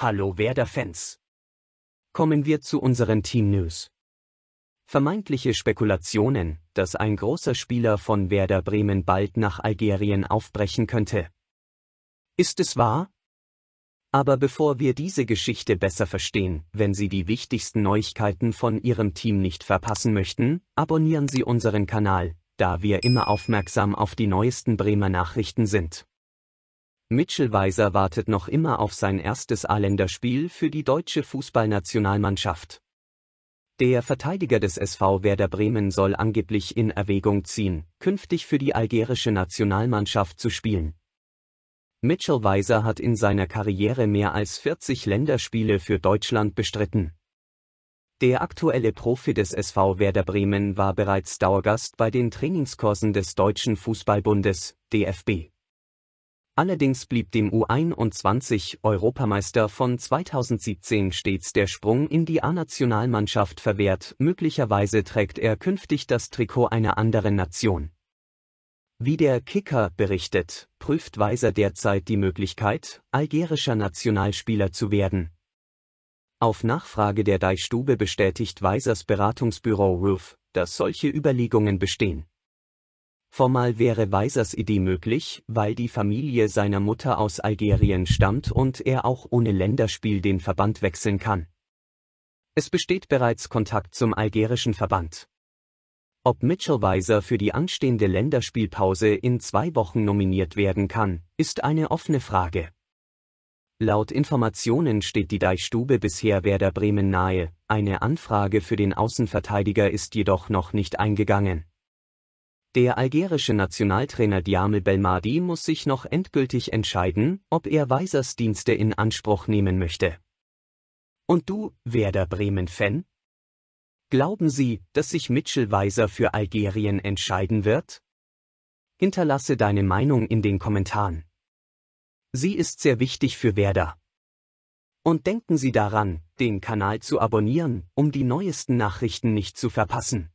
Hallo Werder-Fans. Kommen wir zu unseren Team-News. Vermeintliche Spekulationen, dass ein großer Spieler von Werder Bremen bald nach Algerien aufbrechen könnte. Ist es wahr? Aber bevor wir diese Geschichte besser verstehen, wenn Sie die wichtigsten Neuigkeiten von Ihrem Team nicht verpassen möchten, abonnieren Sie unseren Kanal, da wir immer aufmerksam auf die neuesten Bremer Nachrichten sind. Mitchell Weiser wartet noch immer auf sein erstes A-Länderspiel für die deutsche Fußballnationalmannschaft. Der Verteidiger des SV Werder Bremen soll angeblich in Erwägung ziehen, künftig für die algerische Nationalmannschaft zu spielen. Mitchell Weiser hat in seiner Karriere mehr als 40 Länderspiele für Deutschland bestritten. Der aktuelle Profi des SV Werder Bremen war bereits Dauergast bei den Trainingskursen des Deutschen Fußballbundes, DFB. Allerdings blieb dem U21-Europameister von 2017 stets der Sprung in die A-Nationalmannschaft verwehrt, möglicherweise trägt er künftig das Trikot einer anderen Nation. Wie der Kicker berichtet, prüft Weiser derzeit die Möglichkeit, algerischer Nationalspieler zu werden. Auf Nachfrage der Deichstube bestätigt Weisers Beratungsbüro Roof, dass solche Überlegungen bestehen Formal wäre Weisers Idee möglich, weil die Familie seiner Mutter aus Algerien stammt und er auch ohne Länderspiel den Verband wechseln kann. Es besteht bereits Kontakt zum algerischen Verband. Ob Mitchell Weiser für die anstehende Länderspielpause in zwei Wochen nominiert werden kann, ist eine offene Frage. Laut Informationen steht die Deichstube bisher Werder Bremen nahe, eine Anfrage für den Außenverteidiger ist jedoch noch nicht eingegangen. Der algerische Nationaltrainer Diamel Belmadi muss sich noch endgültig entscheiden, ob er Weisers Dienste in Anspruch nehmen möchte. Und du, Werder Bremen-Fan? Glauben Sie, dass sich Mitchell Weiser für Algerien entscheiden wird? Hinterlasse deine Meinung in den Kommentaren. Sie ist sehr wichtig für Werder. Und denken Sie daran, den Kanal zu abonnieren, um die neuesten Nachrichten nicht zu verpassen.